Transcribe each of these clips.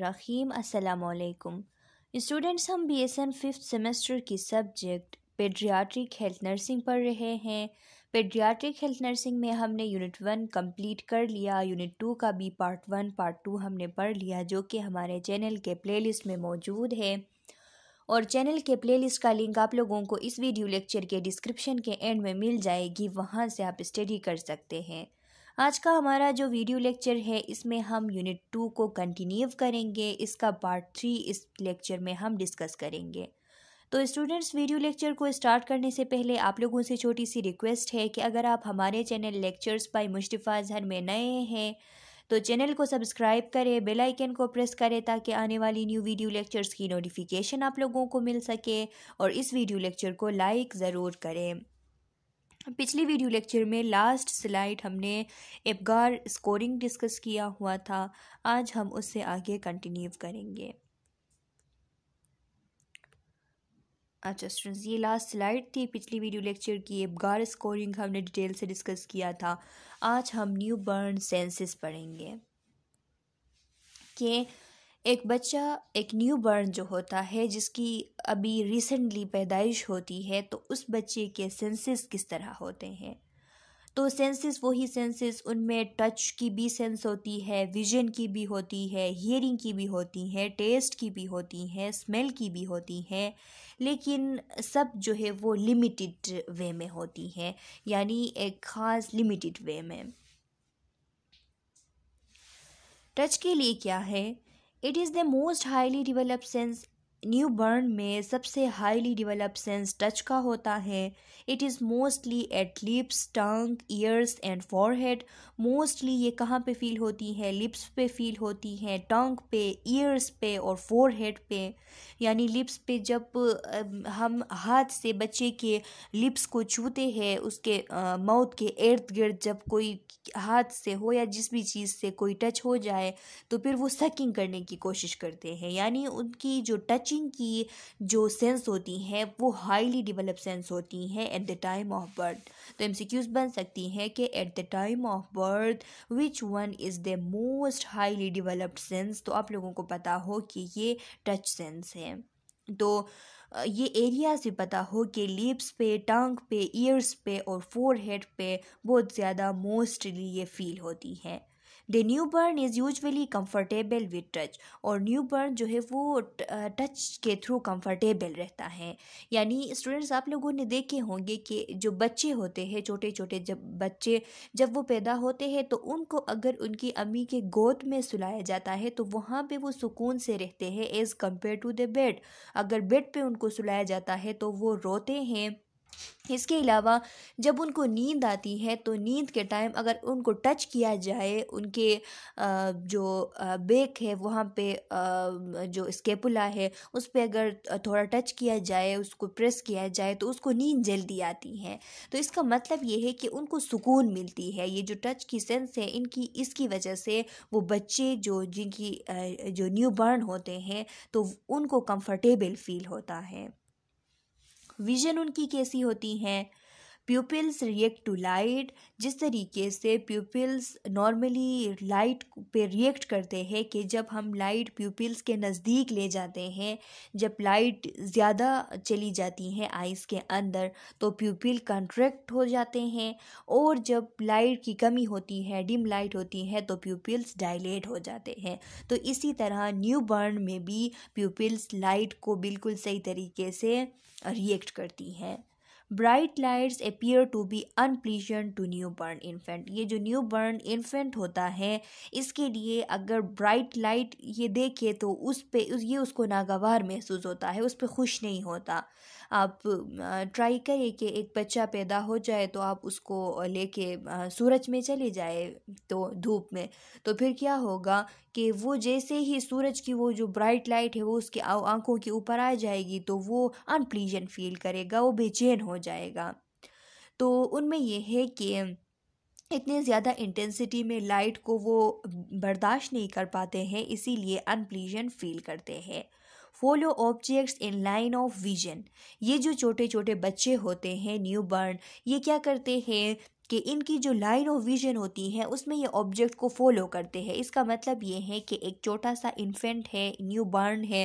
रहीम अस्सलाम स्टूडेंट्स हम B S N fifth semester की सब्जेक्ट पेड्रियाट्रिक हेल्थ नर्सिंग पढ़ रहे हैं पेड्रियाट्रिक हेल्थ नर्सिंग में हमने यूनिट वन कंप्लीट कर लिया यूनिट टू का भी पार्ट वन पार्ट टू हमने पढ़ लिया जो कि हमारे चैनल के प्लेलिस्ट में मौजूद है और चैनल के प्लेलिस्ट का लिंक आप लोगों को इस वीडियो लेक्चर के डिस्क्रिप्शन के एंड में मिल जाएगी वहाँ से आप स्टडी कर सकते हैं आज का हमारा जो वीडियो लेक्चर है इसमें हम यूनिट टू को कंटिन्यू करेंगे इसका पार्ट थ्री इस लेक्चर में हम डिस्कस करेंगे तो स्टूडेंट्स वीडियो लेक्चर को स्टार्ट करने से पहले आप लोगों से छोटी सी रिक्वेस्ट है कि अगर आप हमारे channel lectures by Mustafa Azhar में नए हैं तो चैनल को सब्सक्राइब करें बेल आइकन को प्रेस करें ताकि आने वाली न्यू वीडियो लेक्चर्स की नोटिफिकेशन आप लोगों को मिल सके और इस वीडियो लेक्चर को लाइक ज़रूर करें पिछली वीडियो लेक्चर में लास्ट स्लाइड हमने एबगार स्कोरिंग डिस्कस किया हुआ था आज हम उससे आगे कंटिन्यू करेंगे अच्छा स्टूडेंट्स ये लास्ट स्लाइड थी पिछली वीडियो लेक्चर की एबगार स्कोरिंग हमने डिटेल से डिस्कस किया था आज हम न्यू बर्न सेंसेस पढ़ेंगे के एक बच्चा एक न्यू बर्न जो होता है जिसकी अभी रिसेंटली पैदाइश होती है तो उस बच्चे के सेंसेस किस तरह होते हैं तो सेंसेस वही सेंसेस उनमें टच की भी सेंस होती है विजन की भी होती है हियरिंग की भी होती है टेस्ट की भी होती है स्मेल की भी होती है लेकिन सब जो है वो लिमिटेड वे में होती है यानी एक ख़ास लिमिटेड वे में टच के लिए क्या है It is the most highly developed sense newborn में सबसे हाईली डिवेलप सेंस टच का होता है it is mostly at lips tongue ears and forehead mostly ये कहाँ पे फील होती है लिप्स पे फील होती है टंग पे ईयर्स पे और फॉरहेड पे यानी लिप्स पे जब हम हाथ से बच्चे के लिप्स को छूते हैं उसके माउथ के इर्द गिर्द जब कोई हाथ से हो या जिस भी चीज़ से कोई टच हो जाए तो फिर वो सकिंग करने की कोशिश करते हैं यानी उनकी जो टच टचिंग की जो सेंस होती हैं वो हाईली डेवलप सेंस होती हैं at the time of birth तो एम बन सकती हैं कि at the time of birth which one is the most highly developed sense तो आप लोगों को पता हो कि ये टच सेंस है तो ये एरिया से पता हो कि लिप्स पे टंग पे ईयर्स पे और फोरहेड पे बहुत ज़्यादा मोस्टली ये फील होती हैं the newborn is usually comfortable with touch और न्यू बर्न जो है वो टच के थ्रू कम्फर्टेबल रहता है यानी स्टूडेंट्स आप लोगों ने देखे होंगे कि जो बच्चे होते हैं छोटे छोटे जब बच्चे जब वो पैदा होते हैं तो उनको अगर उनकी अम्मी के गोद में सुलाया जाता है तो वहाँ पे वो सुकून से रहते हैं as compare to the bed अगर बेड पे उनको सुलाया जाता है तो वो रोते हैं इसके अलावा जब उनको नींद आती है तो नींद के टाइम अगर उनको टच किया जाए उनके जो बेक है वहाँ पे जो स्केपुला है उस पर अगर थोड़ा टच किया जाए उसको प्रेस किया जाए तो उसको नींद जल्दी आती है तो इसका मतलब ये है कि उनको सुकून मिलती है ये जो टच की सेंस है इनकी इसकी वजह से वो बच्चे जो जिनकी जो न्यू बर्न होते हैं तो उनको कम्फर्टेबल फील होता है विजन उनकी कैसी होती हैं प्यूपिल्स रिएक्ट टू लाइट जिस तरीके से प्यूपिल्स नॉर्मली लाइट पे रिएक्ट करते हैं कि जब हम लाइट प्यूपिल्स के नज़दीक ले जाते हैं जब लाइट ज़्यादा चली जाती है आइज़ के अंदर तो प्यूपिल कंट्रैक्ट हो जाते हैं और जब लाइट की कमी होती है डिम लाइट होती है तो प्यूपिल्स डायलेट हो जाते हैं तो इसी तरह न्यू बर्न में भी प्यूपिल्स लाइट को बिल्कुल सही तरीके से रिएक्ट करती हैं bright lights appear to be unpleasant to newborn infant ये जो न्यू बर्न इन्फेंट होता है इसके लिए अगर ब्राइट लाइट ये देखे तो उस उस, ये उसको नागवार महसूस होता है उस पर खुश नहीं होता आप ट्राई करिए कि एक बच्चा पैदा हो जाए तो आप उसको लेके सूरज में चले जाए तो धूप में तो फिर क्या होगा कि वो जैसे ही सूरज की वो जो ब्राइट लाइट है वो उसकी आंखों के ऊपर आ जाएगी तो वो अनप्लीजन फील करेगा वो बेचैन हो जाएगा तो उनमें यह है कि इतने ज़्यादा इंटेंसिटी में लाइट को वो बर्दाश्त नहीं कर पाते हैं इसीलिए अनप्लीजन फील करते हैं follow objects in line of vision ये जो छोटे छोटे बच्चे होते हैं न्यू बर्न ये क्या करते हैं कि इनकी जो लाइन ऑफ विजन होती है उसमें ये ऑब्जेक्ट को फॉलो करते हैं इसका मतलब ये है कि एक छोटा सा इन्फेंट है न्यू बर्न है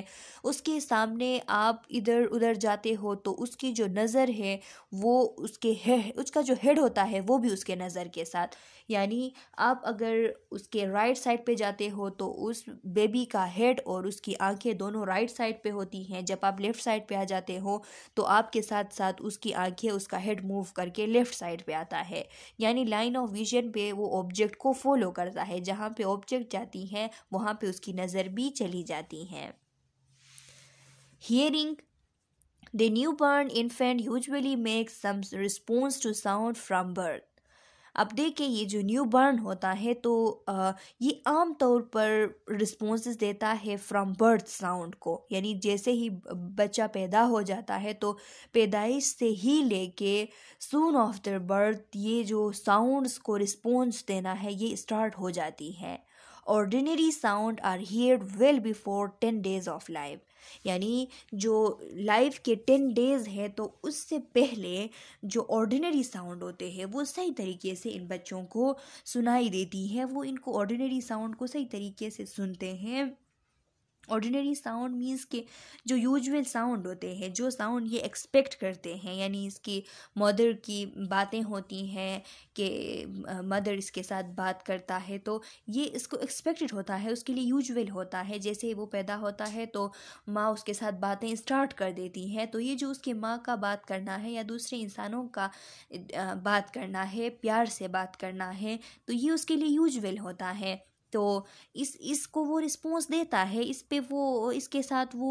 उसके सामने आप इधर उधर जाते हो तो उसकी जो नज़र है वो उसके है उसका जो हेड होता है वो भी उसके नज़र के साथ यानी आप अगर उसके राइट साइड पे जाते हो तो उस बेबी का हेड और उसकी आंखें दोनों राइट साइड पे होती हैं जब आप लेफ़्ट साइड पे आ जाते हो तो आपके साथ साथ उसकी आंखें उसका हेड मूव करके लेफ़्ट साइड पे आता है यानी लाइन ऑफ विजन पे वो ऑब्जेक्ट को फॉलो करता है जहाँ पे ऑब्जेक्ट जाती है वहाँ पे उसकी नज़र भी चली जाती है hearing the newborn infant usually make some response to sound from birth अब देखिए ये जो न्यू बर्न होता है तो ये आम तौर पर रिस्पॉन्स देता है फ्रॉम बर्थ साउंड को यानी जैसे ही बच्चा पैदा हो जाता है तो पैदाइश से ही लेके सून आफ्टर बर्थ ये जो साउंड्स को रिस्पॉन्स देना है ये स्टार्ट हो जाती है ordinary sound are hear well before ten days of life यानी जो लाइफ के टेन डेज़ है तो उससे पहले जो ऑर्डिनरी साउंड होते हैं वो सही तरीके से इन बच्चों को सुनाई देती है वो इनको ऑर्डिनरी साउंड को सही तरीके से सुनते हैं ऑर्डिनरी साउंड मीन्स के जो यूजुअल साउंड होते हैं जो साउंड ये एक्सपेक्ट करते हैं यानी इसकी मदर की बातें होती हैं कि मदर इसके साथ बात करता है तो ये इसको एक्सपेक्टेड होता है उसके लिए यूजुअल होता है जैसे वो पैदा होता है तो माँ उसके साथ बातें स्टार्ट कर देती हैं तो ये जो उसके माँ का बात करना है या दूसरे इंसानों का बात करना है प्यार से बात करना है तो ये उसके लिए यूजुअल होता है तो इस इसको वो रिस्पॉन्स देता है इस पे वो इसके साथ वो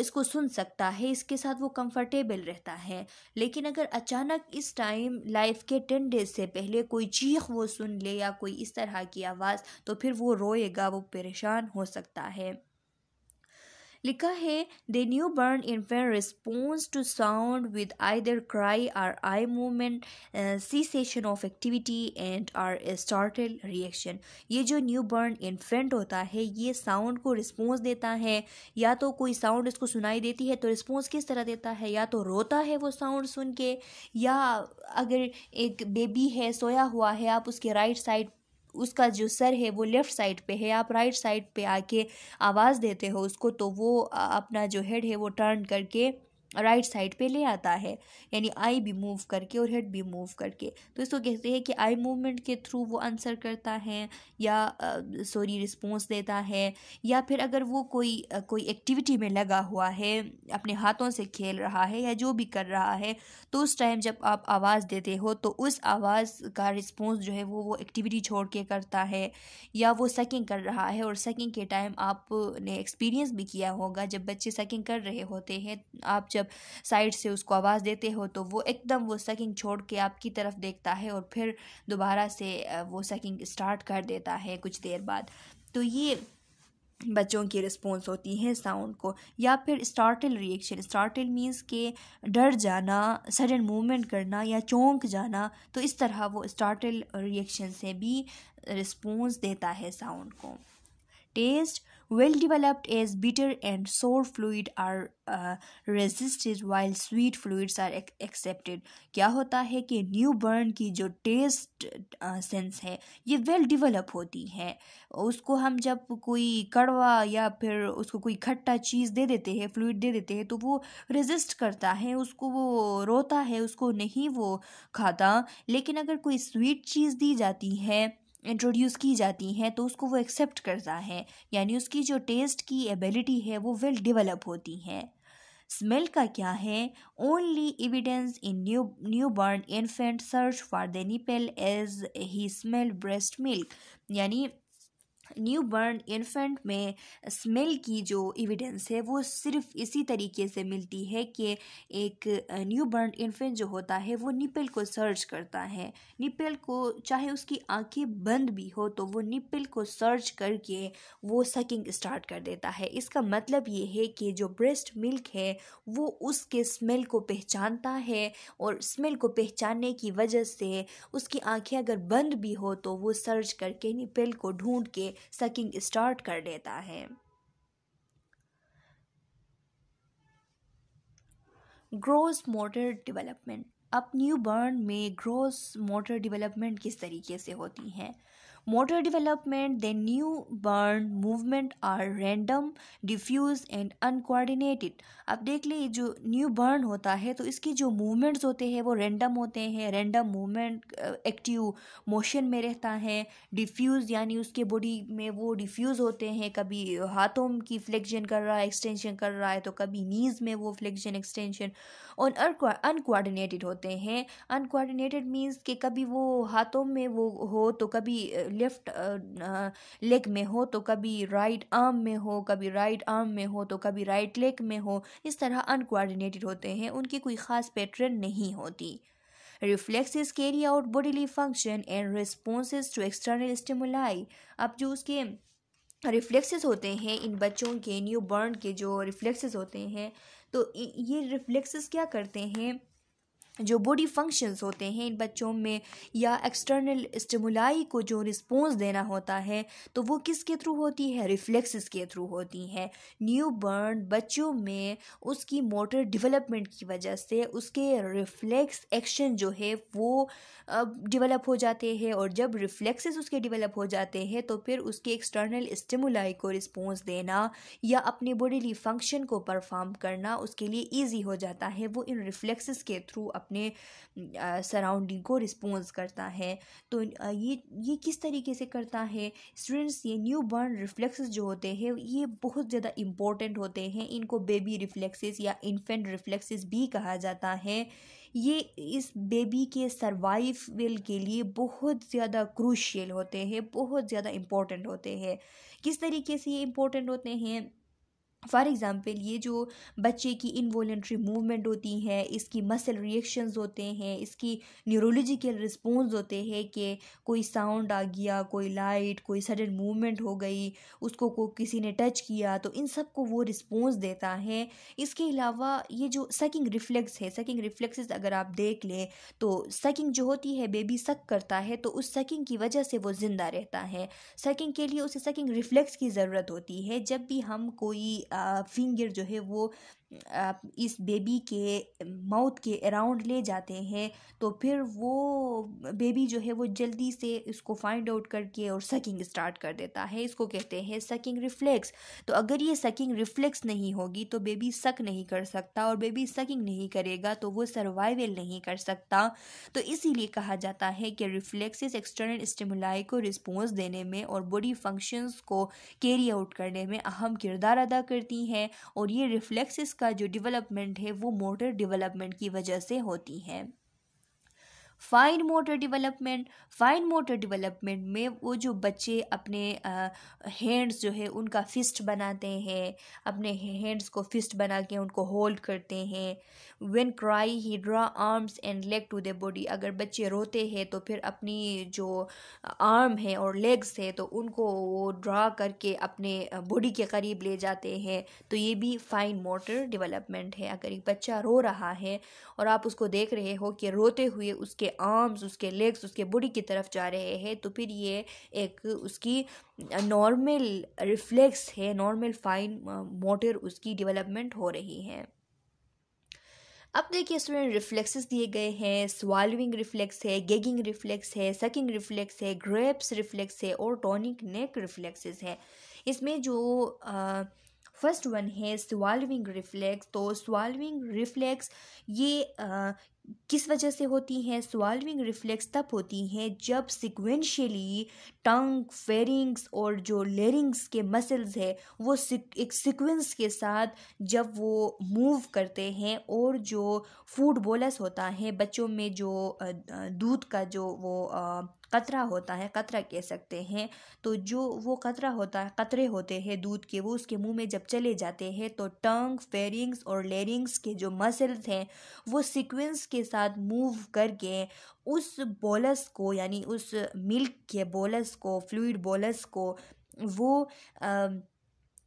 इसको सुन सकता है इसके साथ वो कंफर्टेबल रहता है लेकिन अगर अचानक इस टाइम लाइफ के टेन डेज से पहले कोई चीख वो सुन ले या कोई इस तरह की आवाज़ तो फिर वो रोएगा वो परेशान हो सकता है लिखा है the newborn in response to sound with either cry or eye movement cessation of activity and or startle reaction ये जो न्यू बर्न इन्फेंट होता है ये साउंड को रिस्पॉन्स देता है या तो कोई साउंड इसको सुनाई देती है तो रिस्पॉन्स किस तरह देता है या तो रोता है वो साउंड सुन के या अगर एक बेबी है सोया हुआ है आप उसके राइट साइड उसका जो सर है वो लेफ़्ट साइड पे है आप राइट साइड पे आके आवाज़ देते हो उसको तो वो अपना जो हेड है वो टर्न करके राइट साइड पे ले आता है यानी आई भी मूव करके और हेड भी मूव करके तो इसको कहते हैं कि आई मूवमेंट के थ्रू वो आंसर करता है या सॉरी रिस्पॉन्स देता है या फिर अगर वो कोई uh, कोई एक्टिविटी में लगा हुआ है अपने हाथों से खेल रहा है या जो भी कर रहा है तो उस टाइम जब आप आवाज़ देते हो तो उस आवाज़ का रिस्पॉन्स जो है वो वो एक्टिविटी छोड़ के करता है या वो सकिंग कर रहा है और सकिंग के टाइम आपने एक्सपीरियंस भी किया होगा जब बच्चे सकिंग कर रहे होते हैं आप जब साइड से उसको आवाज़ देते हो तो वो एकदम वो सकिंग छोड़ के आपकी तरफ देखता है और फिर दोबारा से वो सकिंग स्टार्ट कर देता है कुछ देर बाद तो ये बच्चों की रिस्पॉन्स होती है साउंड को या फिर स्टार्टल रिएक्शन स्टार्टल मीन्स के डर जाना सडन मूवमेंट करना या चौंक जाना तो इस तरह वो स्टार्टल रिएक्शन से भी रिस्पॉन्स देता है साउंड को test well developed as bitter and sour fluid are uh, resisted while sweet fluids are accepted क्या होता है कि न्यू बर्न की जो टेस्ट सेंस uh, है ये वेल well डिवेलप होती है उसको हम जब कोई कड़वा या फिर उसको कोई खट्टा चीज़ दे देते हैं फ्लूड दे देते हैं तो वो रेजिस्ट करता है उसको वो रोता है उसको नहीं वो खाता लेकिन अगर कोई स्वीट चीज़ दी जाती है इंट्रोड्यूस की जाती हैं तो उसको वो एक्सेप्ट करता है यानी उसकी जो टेस्ट की एबिलिटी है वो वेल डेवलप होती है स्मेल का क्या है only evidence in new newborn infant search for the nipple as he smell breast milk यानी न्यू बर्न इन्फेंट में स्मेल की जो एविडेंस है वो सिर्फ इसी तरीके से मिलती है कि एक न्यू बर्न इन्फेंट जो होता है वो निपल को सर्च करता है निपल को चाहे उसकी आंखें बंद भी हो तो वो निपल को सर्च करके वो सकिंग स्टार्ट कर देता है इसका मतलब ये है कि जो ब्रेस्ट मिल्क है वो उसके स्मेल को पहचानता है और स्मेल को पहचानने की वजह से उसकी आंखें अगर बंद भी हो तो वो सर्च करके निपल को ढूंढ के सकिंग स्टार्ट कर देता है ग्रोस मोटर डेवलपमेंट अब न्यू बर्न में ग्रोस मोटर डेवलपमेंट किस तरीके से होती हैं motor development, the newborn movement are random diffuse and uncoordinated अब देख लीजिए जो न्यू बर्न होता है तो इसकी जो मूवमेंट्स होते हैं वो रेंडम होते हैं रेंडम मूवमेंट एक्टिव मोशन में रहता है डिफ्यूज़ यानी उसके बॉडी में वो डिफ्यूज़ होते हैं कभी हाथों की फ्लेक्शन कर रहा है एक्सटेंशन कर रहा है तो कभी नीज़ में वो फ्लेक्शन एक्सटेंशन और अनकोआर्डिनेटेड होते हैं अनकोआर्डिनेटेड मीन्स कि कभी वो हाथों में वो हो तो कभी लेफ्ट लेग में हो तो कभी राइट आर्म में हो कभी राइट आर्म में हो तो कभी राइट लेग में हो इस तरह अनकोआर्डिनेटेड होते हैं उनकी कोई ख़ास पैटर्न नहीं होती reflexes carry out bodily function and response to external stimuli अब जो उसके रिफ्लेक्सेस होते हैं इन बच्चों के न्यू बर्न के जो रिफ्लेक्सेस होते हैं तो ये रिफ्लेक्सेस क्या करते हैं जो बॉडी फंक्शंस होते हैं इन बच्चों में या एक्सटर्नल स्टमुलाई को जो रिस्पॉन्स देना होता है तो वो किसके थ्रू होती है रिफ्लेक्सेस के थ्रू होती है न्यू बर्न बच्चों में उसकी मोटर डेवलपमेंट की वजह से उसके रिफ्लेक्स एक्शन जो है वो डेवलप हो जाते हैं और जब रिफ्लेक्सेस उसके डेवलप हो जाते हैं तो फिर उसके एक्सटर्नल स्टमुलाई को रिस्पॉन्स देना या अपने बॉडीली फंक्शन को परफॉर्म करना उसके लिए ईजी हो जाता है वो इन रिफ्लेक्सेस के थ्रू अपने सराउंडिंग को रिस्पॉन्स करता है तो ये ये किस तरीके से करता है स्टूडेंट्स ये न्यू बर्न रिफ्लेक्स जो होते हैं ये बहुत ज़्यादा इम्पोर्टेंट होते हैं इनको बेबी रिफ्लेक्सेस या इन्फेंट रिफ्लेक्सेस भी कहा जाता है ये इस बेबी के सर्वाइवल के लिए बहुत ज़्यादा क्रूशियल होते हैं बहुत ज़्यादा इम्पोर्टेंट होते हैं किस तरीके से ये इम्पोर्टेंट होते हैं फ़ॉर एग्ज़ाम्पल ये जो बच्चे की इनवॉलेंट्री मूवमेंट होती हैं इसकी मसल रिएक्शंस होते हैं इसकी न्यूरोलॉजिकल रिस्पॉन्स होते हैं कि कोई साउंड आ गया कोई लाइट कोई सडन मूवमेंट हो गई उसको को किसी ने टच किया तो इन सब को वो रिस्पॉन्स देता है इसके अलावा ये जो सकिंग रिफ्लेक्स है सकिंग रिफ्लेक्सेस अगर आप देख लें तो सकिंग जो होती है बेबी सक करता है तो उस सकिंग की वजह से वो ज़िंदा रहता है सकिंग के लिए उसे सकिंग रिफ्लेक्स की ज़रूरत होती है जब भी हम कोई फिंगर जो है वो इस बेबी के माउथ के अराउंड ले जाते हैं तो फिर वो बेबी जो है वो जल्दी से इसको फाइंड आउट करके और सकिंग स्टार्ट कर देता है इसको कहते हैं सकिंग रिफ्लेक्स तो अगर ये सकिंग रिफ्लेक्स नहीं होगी तो बेबी सक नहीं कर सकता और बेबी सकिंग नहीं करेगा तो वो सर्वाइवल नहीं कर सकता तो इसीलिए कहा जाता है कि रिफ्लेक्सिस एक्सटर्नल स्टिमुलाई को रिस्पॉन्स देने में और बॉडी फंक्शंस को कैरी आउट करने में अहम किरदार अदा करती हैं और ये रिफ्लेक्सिस का जो डेवलपमेंट है वो मोटर डेवलपमेंट की वजह से होती है fine motor development fine motor development में वो जो बच्चे अपने हैंड्स जो है उनका फिस्ट बनाते हैं अपने हैंड्स को फिस्ट बना के उनको होल्ड करते हैं when cry he draw arms and leg to the body अगर बच्चे रोते हैं तो फिर अपनी जो आर्म है और लेग्स है तो उनको वो ड्रा करके अपने बॉडी के करीब ले जाते हैं तो ये भी फाइन मोटर डेवलपमेंट है अगर एक बच्चा रो रहा है और आप उसको देख रहे हो कि रोते हुए उसके आर्म्स उसके लेग्स उसके बॉडी की तरफ जा रहे हैं तो फिर ये एक उसकी नॉर्मल रिफ्लेक्स है नॉर्मल फाइन मोटर उसकी डेवलपमेंट हो रही है अब देखिए स्टूडेंट रिफ्लेक्सेस दिए गए हैं स्वाल्विंग रिफ्लेक्स है गेगिंग रिफ्लेक्स है सकिंग रिफ्लेक्स है ग्रेप्स रिफ्लेक्स है और टॉनिक नेक रिफ्लेक्सेस है इसमें जो फर्स्ट वन है स्वाल्विंग रिफ्लेक्स तो स्वाल्विंग रिफ्लेक्स ये किस वजह से होती हैं स्वाल्विंग रिफ्लेक्स तब होती हैं जब सिक्वेंशली टंग फेरिंग्स और जो लेरिंग्स के मसल्स है वो एक सिक्वेंस के साथ जब वो मूव करते हैं और जो फूड बोलस होता है बच्चों में जो दूध का जो वो कतरा होता है कतरा कह सकते हैं तो जो वो कतरा होता है कतरे होते हैं दूध के वो उसके मुंह में जब चले जाते हैं तो टंग फेरिंग्स और लेरिंग्स के जो मसल्स हैं वो सीक्वेंस के साथ मूव करके उस बोलस को यानी उस मिल्क के बोलस को फ्लूड बोलस को वो आ,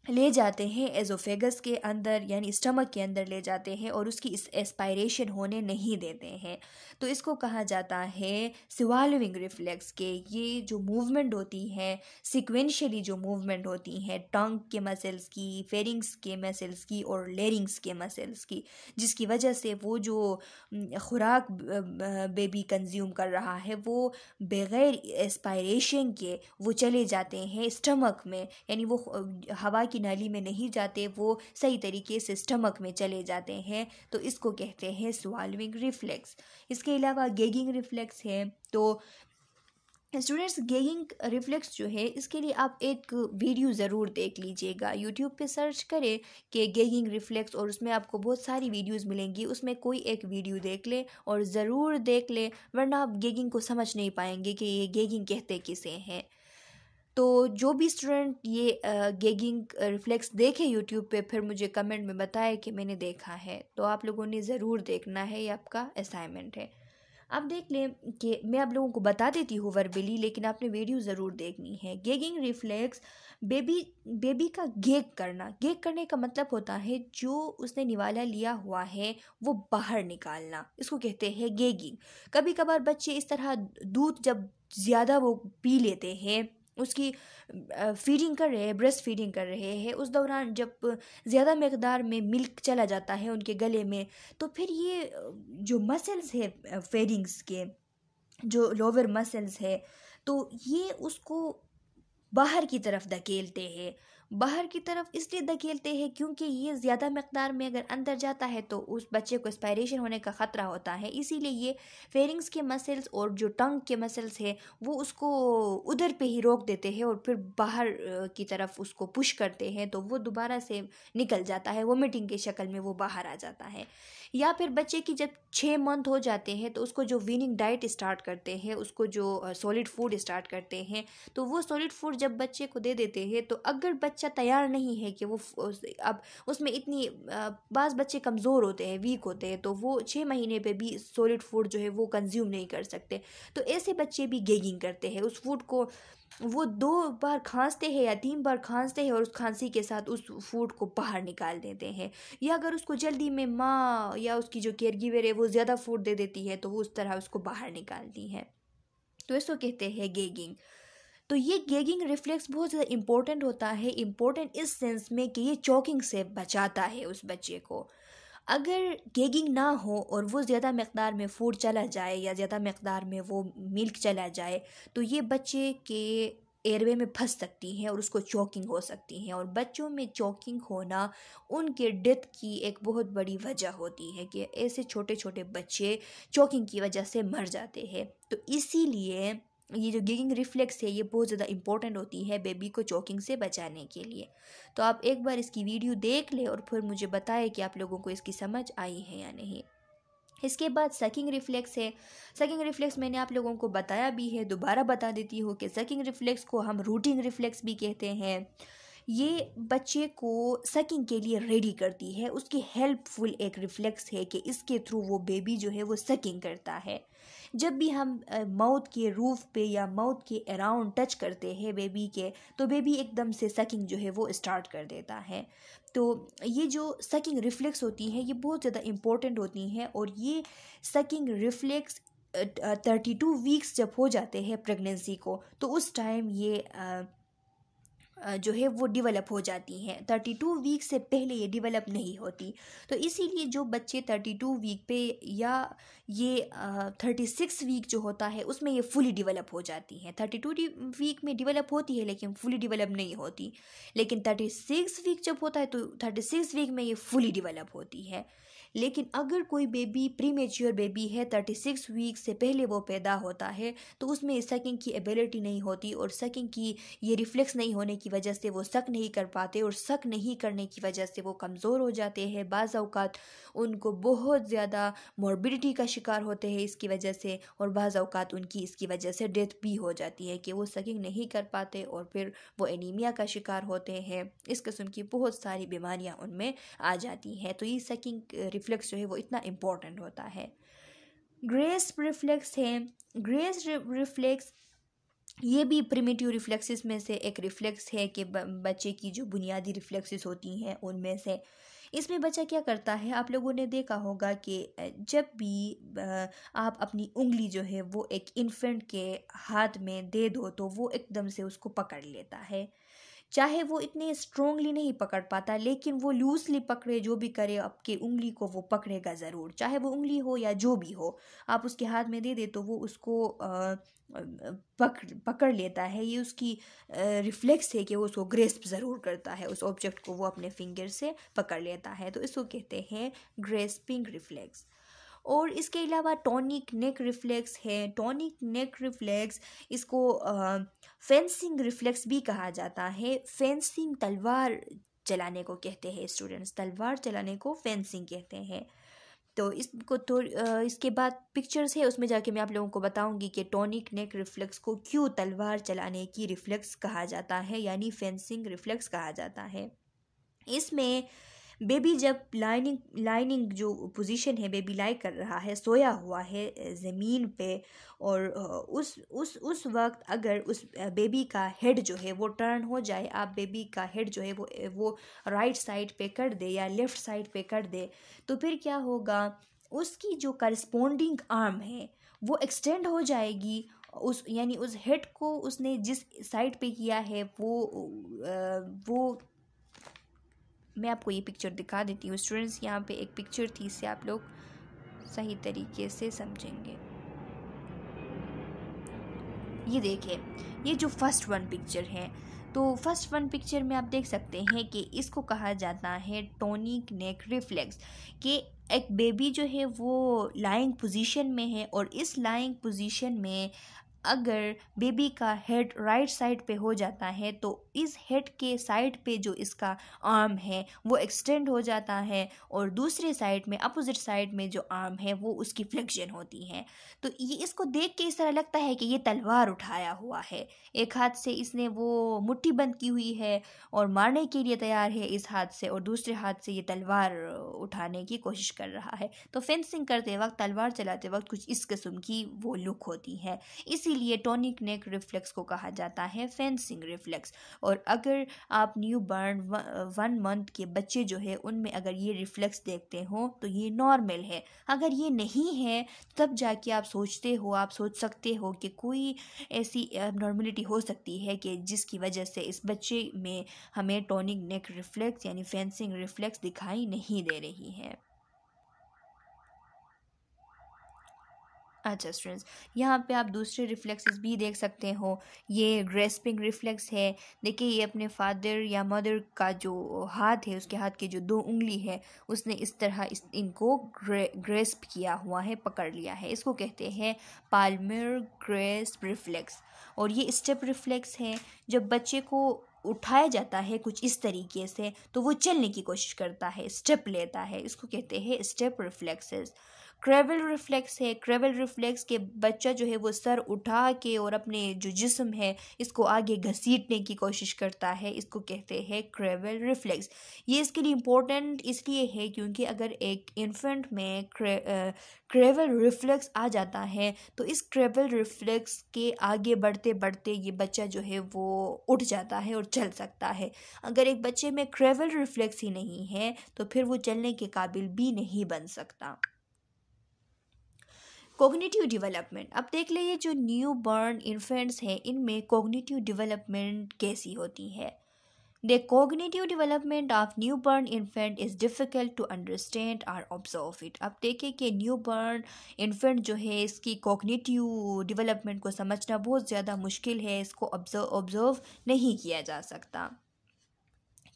ले जाते हैं एजोफेगस के अंदर यानी स्टमक के अंदर ले जाते हैं और उसकी इस एस्पायरेशन होने नहीं देते हैं तो इसको कहा जाता है सिवालविंग रिफ्लेक्स के ये जो मूवमेंट होती है सिक्वेंशली जो मूवमेंट होती है टंग के मसल्स की फेरिंग्स के मसल्स की और लेरिंग्स के मसल्स की जिसकी वजह से वो जो खुराक बेबी कंज्यूम कर रहा है वो बगैर एस्पायरेशन के वो चले जाते हैं स्टमक में यानी वो हवा की नली में नहीं जाते वो सही तरीके से स्टमक में चले जाते हैं तो इसको कहते हैं स्वाल्विंग रिफ्लेक्स इसके अलावा गेगिंग रिफ्लेक्स है तो स्टूडेंट्स गेगिंग रिफ्लेक्स जो है इसके लिए आप एक वीडियो ज़रूर देख लीजिएगा यूट्यूब पे सर्च करें कि गेगिंग रिफ्लेक्स और उसमें आपको बहुत सारी वीडियोस मिलेंगी उसमें कोई एक वीडियो देख लें और ज़रूर देख लें वरना आप गेगिंग को समझ नहीं पाएंगे कि ये गेगिंग कहते किसे हैं तो जो भी स्टूडेंट ये गेगिंग रिफ्लेक्स देखे यूट्यूब पे फिर मुझे कमेंट में बताए कि मैंने देखा है तो आप लोगों ने ज़रूर देखना है ये आपका असाइनमेंट है आप देख लें कि मैं आप लोगों को बता देती हूँ वर्बली लेकिन आपने वीडियो ज़रूर देखनी है गेगिंग रिफ्लेक्स बेबी बेबी का गेग करना गेग करने का मतलब होता है जो उसने निवाला लिया हुआ है वो बाहर निकालना इसको कहते हैं गेगिंग कभी कभार बच्चे इस तरह दूध जब ज़्यादा वो पी लेते हैं उसकी फीडिंग कर रहे हैं ब्रेस्ट फीडिंग कर रहे हैं उस दौरान जब ज़्यादा मकदार में मिल्क चला जाता है उनके गले में तो फिर ये जो मसल्स है फेरिंग्स के जो लोअर मसल्स है तो ये उसको बाहर की तरफ धकेलते हैं बाहर की तरफ इसलिए धकेलते हैं क्योंकि ये ज़्यादा मकदार में अगर अंदर जाता है तो उस बच्चे को एक्सपायरेशन होने का ख़तरा होता है इसीलिए ये फेरिंग्स के मसल्स और जो टंग के मसल्स है वो उसको उधर पे ही रोक देते हैं और फिर बाहर की तरफ उसको पुश करते हैं तो वो दोबारा से निकल जाता है वोमिटिंग की शक्ल में वो बाहर आ जाता है या फिर बच्चे की जब छः मंथ हो जाते हैं तो उसको जो वीनिंग डाइट स्टार्ट करते हैं उसको जो सॉलिड फूड स्टार्ट करते हैं तो वो सॉलिड फूड जब बच्चे को दे देते हैं तो अगर बच्चा तैयार नहीं है कि वो अब उसमें इतनी बाज़ बच्चे कमज़ोर होते हैं वीक होते हैं तो वो छः महीने पर भी सॉलिड फूड जो है वो कंज्यूम नहीं कर सकते तो ऐसे बच्चे भी गेगिंग करते हैं उस फूड को वो दो बार खांसते हैं या तीन बार खांसते हैं और उस खांसी के साथ उस फूड को बाहर निकाल देते हैं या अगर उसको जल्दी में माँ या उसकी जो केयर गिवर है वो ज़्यादा फूड दे देती है तो वो उस तरह उसको बाहर निकालती है तो इसको कहते हैं गेगिंग तो ये गेगिंग रिफ्लेक्स बहुत ज़्यादा इम्पोर्टेंट होता है इम्पोर्टेंट इस सेंस में कि ये चौकिंग से बचाता है उस बच्चे को अगर गेगिंग ना हो और वो ज़्यादा मकदार में फूड चला जाए या ज़्यादा मकदार में वो मिल्क चला जाए तो ये बच्चे के एयरवे में फंस सकती हैं और उसको चौकिंग हो सकती हैं और बच्चों में चौकिंग होना उनके डेथ की एक बहुत बड़ी वजह होती है कि ऐसे छोटे छोटे बच्चे चौकिंग की वजह से मर जाते हैं तो इसीलिए ये जो गिगिंग रिफ्लेक्स है ये बहुत ज़्यादा इंपॉर्टेंट होती है बेबी को चॉकिंग से बचाने के लिए तो आप एक बार इसकी वीडियो देख लें और फिर मुझे बताए कि आप लोगों को इसकी समझ आई है या नहीं इसके बाद सकिंग रिफ्लेक्स है सकिंग रिफ्लेक्स मैंने आप लोगों को बताया भी है दोबारा बता देती हूँ कि सकिंग रिफ्लेक्स को हम रूटिंग रिफ्लेक्स भी कहते हैं ये बच्चे को सकिंग के लिए रेडी करती है उसकी हेल्पफुल एक रिफ्लेक्स है कि इसके थ्रू वो बेबी जो है वो सकिंग करता है जब भी हम माउथ के रूफ पे या माउथ के अराउंड टच करते हैं बेबी के तो बेबी एकदम से सकिंग जो है वो स्टार्ट कर देता है तो ये जो सकिंग रिफ्लेक्स होती है ये बहुत ज़्यादा इम्पोर्टेंट होती हैं और ये sucking reflex thirty two weeks जब हो जाते हैं प्रेगनेंसी को तो उस टाइम ये जो है वो डेवलप हो जाती हैं थर्टी टू वीक से पहले ये डेवलप नहीं होती तो इसीलिए जो बच्चे थर्टी टू वीक पे या ये थर्टी सिक्स वीक जो होता है उसमें ये फुली डेवलप हो जाती हैं थर्टी टू वीक में डेवलप होती है लेकिन फुली डेवलप नहीं होती लेकिन थर्टी सिक्स वीक जब होता है तो थर्टी सिक्स वीक में ये फुली डेवलप होती है लेकिन अगर कोई बेबी प्री मेच्योर बेबी है थर्टी सिक्स वीक से पहले वो पैदा होता है तो उसमें सकिंग की एबिलिटी नहीं होती और सकिंग की ये रिफ्लेक्स नहीं होने की वजह से वो सक नहीं कर पाते और सक नहीं करने की वजह से वो कमज़ोर हो जाते हैं बाज़ात उनको बहुत ज़्यादा मॉर्बिडिटी का शिकार होते हैं इसकी वजह से और बाज़ात उनकी इसकी वजह से डेथ भी हो जाती है कि वो सकिंग नहीं कर पाते और फिर वो एनीमिया का शिकार होते हैं इस किस्म की बहुत सारी बीमारियाँ उनमें आ जाती हैं तो ये सकिंग रिफ्लेक्स जो है वो इतना इम्पोर्टेंट होता है ग्रेस रिफ्लेक्स है ग्रेस रिफ्लेक्स ये भी प्रिमेटिव रिफ्लेक्सेस में से एक रिफ्लेक्स है कि बच्चे की जो बुनियादी रिफ्लेक्सेस होती हैं उनमें से इसमें बच्चा क्या करता है आप लोगों ने देखा होगा कि जब भी आप अपनी उंगली जो है वो एक इन्फेंट के हाथ में दे दो तो वो एकदम से उसको पकड़ लेता है चाहे वो इतने स्ट्रोंगली नहीं पकड़ पाता लेकिन वो लूजली पकड़े जो भी करे आपके उंगली को वो पकड़ेगा ज़रूर चाहे वो उंगली हो या जो भी हो आप उसके हाथ में दे दे तो वो उसको पकड़ पकड़ लेता है ये उसकी रिफ्लेक्स है कि वो उसको ग्रेस्प ज़रूर करता है उस ऑब्जेक्ट को वो अपने फिंगर से पकड़ लेता है तो इसको कहते हैं ग्रेस्पिंग रिफ्लेक्स और इसके अलावा टॉनिक नेक रिफ्लेक्स है टॉनिक नेक रिफ्लेक्स इसको आ, फेंसिंग रिफ्लेक्स भी कहा जाता है फेंसिंग तलवार चलाने को कहते हैं स्टूडेंट्स तलवार चलाने को फेंसिंग कहते हैं तो इसको तो इसके बाद पिक्चर्स है उसमें जाके मैं आप लोगों को बताऊंगी कि टॉनिक नेक रिफ्लेक्स को क्यों तलवार चलाने की रिफ्लेक्स कहा जाता है यानी फेंसिंग रिफ्लेक्स कहा जाता है इसमें बेबी जब लाइनिंग लाइनिंग जो पोजीशन है बेबी लाई कर रहा है सोया हुआ है ज़मीन पे और उस उस उस वक्त अगर उस बेबी का हेड जो है वो टर्न हो जाए आप बेबी का हेड जो है वो वो राइट साइड पे कर दे या लेफ़्ट साइड पे कर दे तो फिर क्या होगा उसकी जो करस्पोंडिंग आर्म है वो एक्सटेंड हो जाएगी उस यानी उस हेड को उसने जिस साइड पे किया है वो वो मैं आपको ये पिक्चर दिखा देती हूँ स्टूडेंट्स यहाँ पे एक पिक्चर थी इससे आप लोग सही तरीके से समझेंगे ये देखें ये जो फर्स्ट वन पिक्चर है तो फर्स्ट वन पिक्चर में आप देख सकते हैं कि इसको कहा जाता है टोनिक नेक रिफ्लेक्स कि एक बेबी जो है वो लाइंग पोजीशन में है और इस लाइंग पोजीशन में अगर बेबी का हेड राइट साइड पे हो जाता है तो इस हेड के साइड पे जो इसका आर्म है वो एक्सटेंड हो जाता है और दूसरे साइड में अपोजिट साइड में जो आर्म है वो उसकी फ्लेक्शन होती है तो ये इसको देख के इस तरह लगता है कि ये तलवार उठाया हुआ है एक हाथ से इसने वो मुट्ठी बंद की हुई है और मारने के लिए तैयार है इस हाथ से और दूसरे हाथ से ये तलवार उठाने की कोशिश कर रहा है तो फेंसिंग करते वक्त तलवार चलाते वक्त कुछ इस किस्म की वो लुक होती है इसी इसीलिए टॉनिक नेक रिफ्लेक्स को कहा जाता है फेंसिंग रिफ्लेक्स और अगर आप न्यू बर्न वन मंथ के बच्चे जो है उनमें अगर ये रिफ्लेक्स देखते हो तो ये नॉर्मल है अगर ये नहीं है तब जाके आप सोचते हो आप सोच सकते हो कि कोई ऐसी नॉर्मलिटी हो सकती है कि जिसकी वजह से इस बच्चे में हमें टॉनिक नेक रिफ्लेक्स यानी फेंसिंग रिफ्लेक्स दिखाई नहीं दे रही है अच्छा स्टूडेंट्स यहाँ पे आप दूसरे रिफ्लेक्सेस भी देख सकते हो ये ग्रेस्पिंग रिफ्लेक्स है देखिए ये अपने फादर या मदर का जो हाथ है उसके हाथ की जो दो उंगली है उसने इस तरह इस इनको ग्रे, ग्रेस्प किया हुआ है पकड़ लिया है इसको कहते हैं पालमर ग्रेस्प रिफ्लेक्स और ये स्टेप रिफ्लेक्स है जब बच्चे को उठाया जाता है कुछ इस तरीके से तो वो चलने की कोशिश करता है स्टेप लेता है इसको कहते हैं स्टेप रिफ्लेक्सेस क्रेवल रिफ्लेक्स है क्रेवल रिफ्लेक्स के बच्चा जो है वो सर उठा के और अपने जो जिस्म है इसको आगे घसीटने की कोशिश करता है इसको कहते हैं क्रेवल रिफ्लेक्स ये इसके लिए इम्पोर्टेंट इसलिए है क्योंकि अगर एक इन्फेंट में क्रेवल रिफ्लेक्स आ जाता है तो इस क्रेवल रिफ्लेक्स के आगे बढ़ते बढ़ते ये बच्चा जो है वो उठ जाता है और चल सकता है अगर एक बच्चे में क्रेवल रिफ्लेक्स ही नहीं है तो फिर वो चलने के काबिल भी नहीं बन सकता कोग्निटिव डेवलपमेंट अब देख लीजिए जो न्यू बर्न इन्फेंट्स हैं इनमें कोग्निटिव डेवलपमेंट कैसी होती है The cognitive of newborn infant is difficult to understand or observe it अब देखें कि बर्न इन्फेंट जो है इसकी cognitive डिवेलपमेंट को समझना बहुत ज़्यादा मुश्किल है इसको ऑब्जर्व नहीं किया जा सकता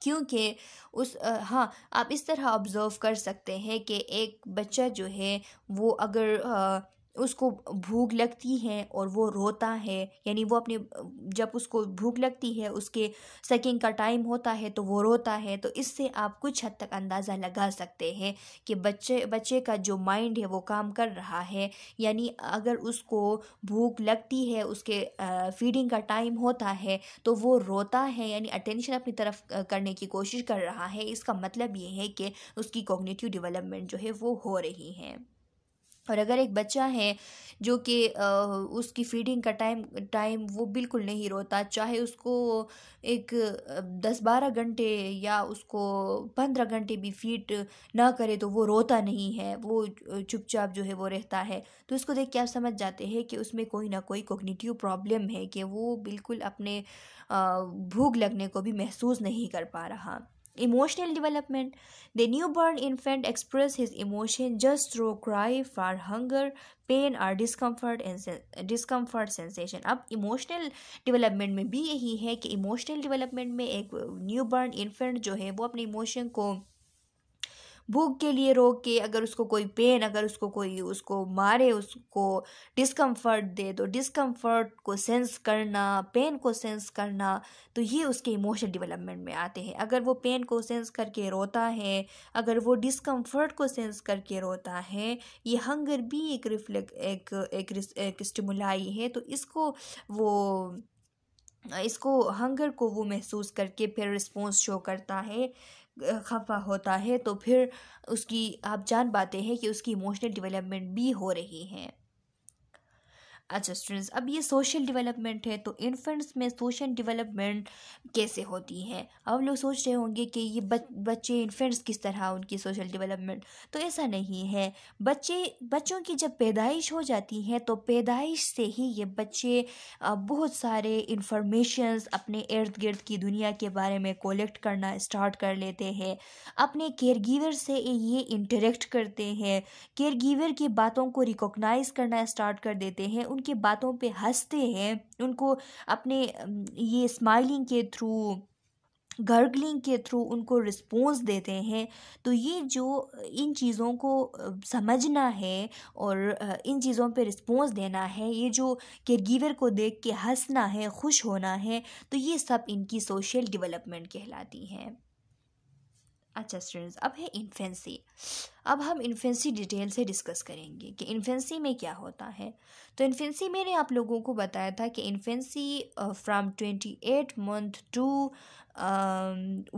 क्योंकि उस आ, हाँ आप इस तरह ऑब्ज़र्व कर सकते हैं कि एक बच्चा जो है वो अगर आ, उसको भूख लगती है और वो रोता है यानी वो अपने जब उसको भूख लगती है उसके सकिंग का टाइम होता है तो वो रोता है तो इससे आप कुछ हद तक अंदाज़ा लगा सकते हैं कि बच्चे बच्चे का जो माइंड है वो काम कर रहा है यानी अगर उसको भूख लगती है उसके फीडिंग का टाइम होता है तो वो रोता है यानी अटेंशन अपनी तरफ करने की कोशिश कर रहा है इसका मतलब ये है कि उसकी कॉग्निटिव डेवलपमेंट जो है वो हो रही है और अगर एक बच्चा है जो कि उसकी फीडिंग का टाइम टाइम वो बिल्कुल नहीं रोता चाहे उसको एक दस बारह घंटे या उसको पंद्रह घंटे भी फीड ना करे तो वो रोता नहीं है वो चुपचाप जो है वो रहता है तो उसको देख के आप समझ जाते हैं कि उसमें कोई ना कोई कोग्निटिव प्रॉब्लम है कि वो बिल्कुल अपने भूख लगने को भी महसूस नहीं कर पा रहा emotional development the newborn infant express his emotion just through cry for hunger pain और डिसकम्फर्ट एंड डिसकम्फर्ट सेंसेशन अब इमोशनल डिवेलपमेंट में भी यही है कि इमोशनल डिवेलपमेंट में एक न्यू बर्न इन्फेंट जो है वो अपने इमोशन को भूख के लिए रोक के अगर उसको कोई पेन अगर उसको कोई उसको मारे उसको डिस्कम्फर्ट दे तो डिस्कम्फर्ट को सेंस करना पेन को सेंस करना तो ये उसके इमोशन डेवलपमेंट में आते हैं अगर वो पेन को सेंस करके रोता है अगर वो डिस्कम्फर्ट को सेंस करके रोता है ये हंगर भी एक रिफ्लेक्ट एक एक, एक, एक स्टिमुलाई है तो इसको वो इसको हंगर को वो महसूस करके फिर रिस्पॉन्स शो करता है खफा होता है तो फिर उसकी आप जान पाते हैं कि उसकी इमोशनल डेवलपमेंट भी हो रही है अच्छा स्टूडेंट्स अब ये सोशल डेवलपमेंट है तो इन्फेंट्स में सोशल डेवलपमेंट कैसे होती है अब लोग सोच रहे होंगे कि ये बच्चे इन्फेंट्स किस तरह उनकी सोशल डेवलपमेंट तो ऐसा नहीं है बच्चे बच्चों की जब पैदाइश हो जाती है तो पैदाइश से ही ये बच्चे बहुत सारे इंफॉर्मेशंस अपने इर्द गिर्द की दुनिया के बारे में कोलेक्ट करना स्टार्ट कर लेते हैं अपने केयरगीवर से ये इंटरेक्ट करते हैं केयरगीवर की बातों को रिकोगनाइज़ करना स्टार्ट कर देते हैं उनकी बातों पे हंसते हैं उनको अपने ये स्माइलिंग के थ्रू गर्गलिंग के थ्रू उनको रिस्पॉन्स देते हैं तो ये जो इन चीज़ों को समझना है और इन चीज़ों पे रिस्पॉन्स देना है ये जो केरगिवर को देख के हंसना है खुश होना है तो ये सब इनकी सोशल डेवलपमेंट कहलाती हैं अच्छा स्टूडेंट्स अब है इन्फेंसी अब हम इन्फेंसी डिटेल से डिस्कस करेंगे कि इन्फेंसी में क्या होता है तो इन्फेंसी मैंने आप लोगों को बताया था कि infancy from twenty eight month to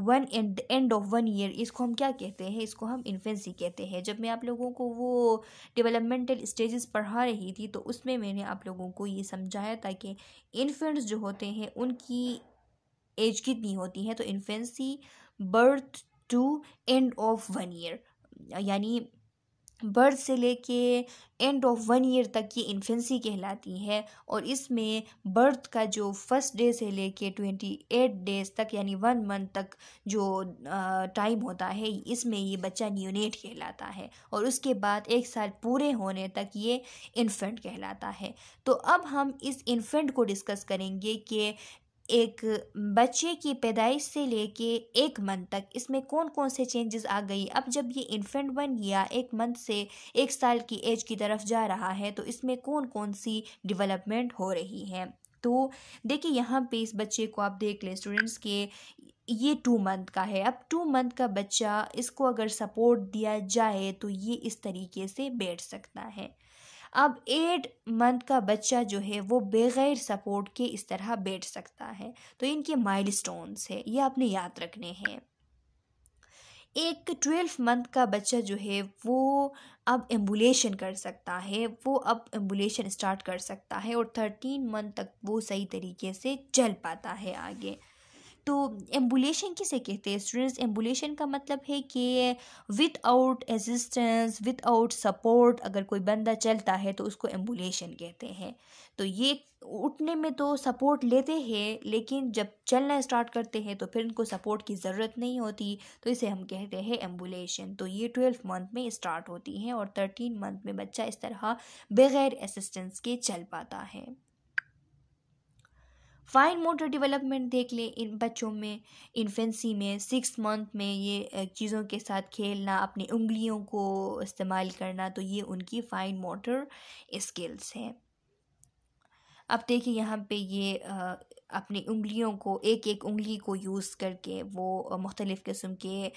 one and end of one year इसको हम क्या कहते हैं इसको हम इन्फेंसी कहते हैं जब मैं आप लोगों को वो डेवलपमेंटल स्टेजेस पढ़ा रही थी तो उसमें मैंने आप लोगों को ये समझाया था कि इन्फेंट्स जो होते हैं उनकी एज कितनी होती है तो infancy birth to end of one year यानी बर्थ से लेके एंड ऑफ वन ईयर तक ये इन्फेंसी कहलाती है और इसमें बर्थ का जो फर्स्ट डे से लेके ट्वेंटी एट डेज तक यानी वन मंथ तक जो टाइम होता है इसमें ये बच्चा न्यूनेट कहलाता है और उसके बाद एक साल पूरे होने तक ये इन्फेंट कहलाता है तो अब हम इस इन्फेंट को डिस्कस करेंगे कि एक बच्चे की पैदाइश से लेके एक मंथ तक इसमें कौन कौन से चेंजेस आ गई अब जब ये इन्फेंट बन गया एक मंथ से एक साल की एज की तरफ जा रहा है तो इसमें कौन कौन सी डेवलपमेंट हो रही है तो देखिए यहाँ पे इस बच्चे को आप देख लें स्टूडेंट्स के ये टू मंथ का है अब टू मंथ का बच्चा इसको अगर सपोर्ट दिया जाए तो ये इस तरीके से बैठ सकता है अब एट मंथ का बच्चा जो है वो बगैर सपोर्ट के इस तरह बैठ सकता है तो इनके माइल स्टोन्स है ये आपने याद रखने हैं एक ट्वेल्व मंथ का बच्चा जो है वो अब एम्बुलेशन कर सकता है वो अब एम्बुलेशन स्टार्ट कर सकता है और थर्टीन मंथ तक वो सही तरीके से चल पाता है आगे तो एम्बुलेशन किसे कहते हैं स्टूडेंट्स एम्बुलेशन का मतलब है कि without assistance without support अगर कोई बंदा चलता है तो उसको एम्बुलेशन कहते हैं तो ये उठने में तो सपोर्ट लेते हैं लेकिन जब चलना स्टार्ट करते हैं तो फिर इनको सपोर्ट की ज़रूरत नहीं होती तो इसे हम कहते हैं एम्बुलेशन तो ये ट्वेल्थ मंथ में स्टार्ट होती हैं और थर्टीन मंथ में बच्चा इस तरह बगैर असिस्टेंस के चल पाता है फाइन मोटर डेवलपमेंट देख लें इन बच्चों में इन्फेंसी में सिक्स मंथ में ये चीज़ों के साथ खेलना अपनी उंगलियों को इस्तेमाल करना तो ये उनकी फाइन मोटर स्किल्स हैं अब देखिए यहाँ पे ये अपनी उंगलियों को एक एक उंगली को यूज़ करके वो मुख्तलिफ़ किस्म के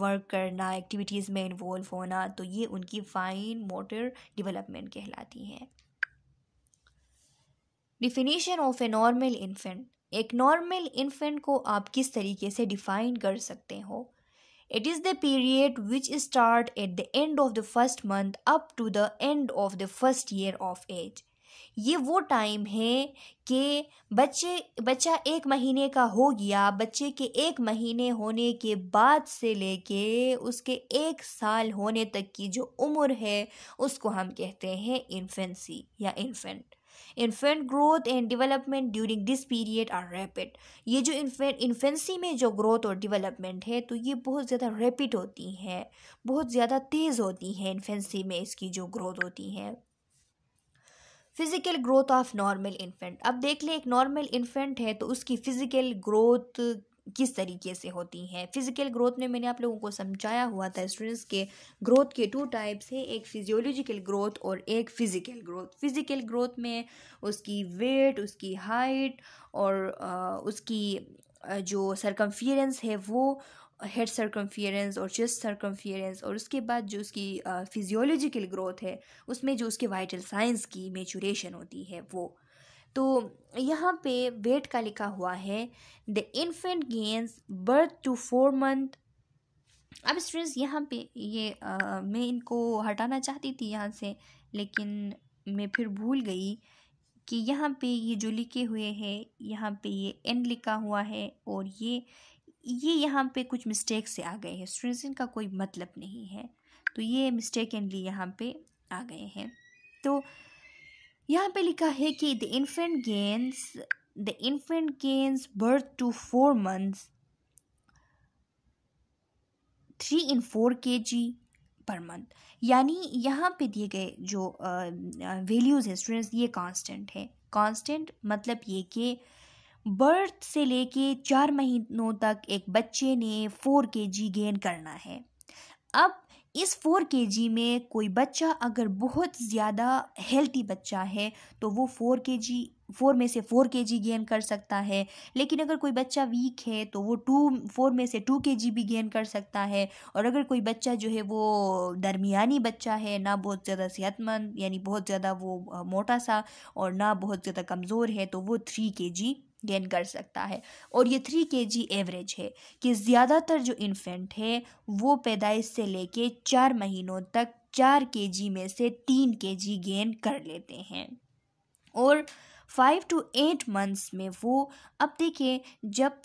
वर्क करना एक्टिविटीज़ में इन्वॉल्व होना तो ये उनकी फ़ाइन मोटर डेवलपमेंट कहलाती हैं definition of a normal infant एक नॉर्मल इन्फेंट को आप किस तरीके से डिफाइन कर सकते हो it is the period which start at the end of the first month up to the end of the first year of age ये वो टाइम है कि बच्चे बच्चा एक महीने का हो गया बच्चे के एक महीने होने के बाद से लेके उसके एक साल होने तक की जो उम्र है उसको हम कहते हैं इन्फेंसी या infant infant growth and development during this period are rapid ये जो इन्फेंट इन्फेंसी में जो ग्रोथ और डेवलपमेंट है तो ये बहुत ज़्यादा रैपिड होती है बहुत ज़्यादा तेज़ होती है इन्फेंसी में इसकी जो ग्रोथ होती है physical growth of normal infant अब देख लें एक नॉर्मल इन्फेंट है तो उसकी फ़िज़िकल ग्रोथ किस तरीके से होती हैं फिज़िकल ग्रोथ में मैंने आप लोगों को समझाया हुआ था स्टूडेंट्स के ग्रोथ के टू टाइप्स हैं एक फिजियोलॉजिकल ग्रोथ और एक फ़िज़िकल ग्रोथ फिज़िकल ग्रोथ में उसकी वेट उसकी हाइट और आ, उसकी जो सरकमफियरेंस है वो हेड सरकमफियरेंस और चेस्ट सरकमफियरेंस और उसके बाद जो उसकी फिजियोलॉजिकल ग्रोथ है उसमें जो उसके वाइटल साइंस की मेचूरेशन होती है वो तो यहाँ पे वेट का लिखा हुआ है the infant gains birth to four month अब स्टूडेंट्स यहाँ पे ये आ, मैं इनको हटाना चाहती थी यहाँ से लेकिन मैं फिर भूल गई कि यहाँ पे ये जो लिखे हुए हैं यहाँ पे ये एन लिखा हुआ है और ये ये यहाँ पे कुछ मिस्टेक से आ गए हैं स्टूडेंट्स इनका कोई मतलब नहीं है तो ये मिस्टेक एनली यहाँ पे आ गए हैं तो यहाँ पे लिखा है कि the infant gains the infant gains birth to four months three in four K G per month यानी यहाँ पे दिए गए जो वैल्यूज़ हैं स्टूडेंट्स ये कांस्टेंट है कांस्टेंट मतलब ये कि बर्थ से लेके चार महीनों तक एक बच्चे ने फोर के जी गेन करना है अब इस फोर के जी में कोई बच्चा अगर बहुत ज़्यादा हेल्थी बच्चा है तो वो फोर के जी फोर में से फोर के जी गेन कर सकता है लेकिन अगर कोई बच्चा वीक है तो वो टू फोर में से टू के जी भी गेन कर सकता है और अगर कोई बच्चा जो है वो दरमियानी बच्चा है ना बहुत ज़्यादा सेहतमंद यानी बहुत ज़्यादा वो मोटा सा और ना बहुत ज़्यादा कमज़ोर है तो वो थ्री के जी गेन कर सकता है और ये थ्री के जी एवरेज है कि ज़्यादातर जो इन्फेंट है वो पैदाइश से लेके चार महीनों तक चार के जी में से तीन के जी गेन कर लेते हैं और फाइव टू एट मंथ्स में वो अब देखिए जब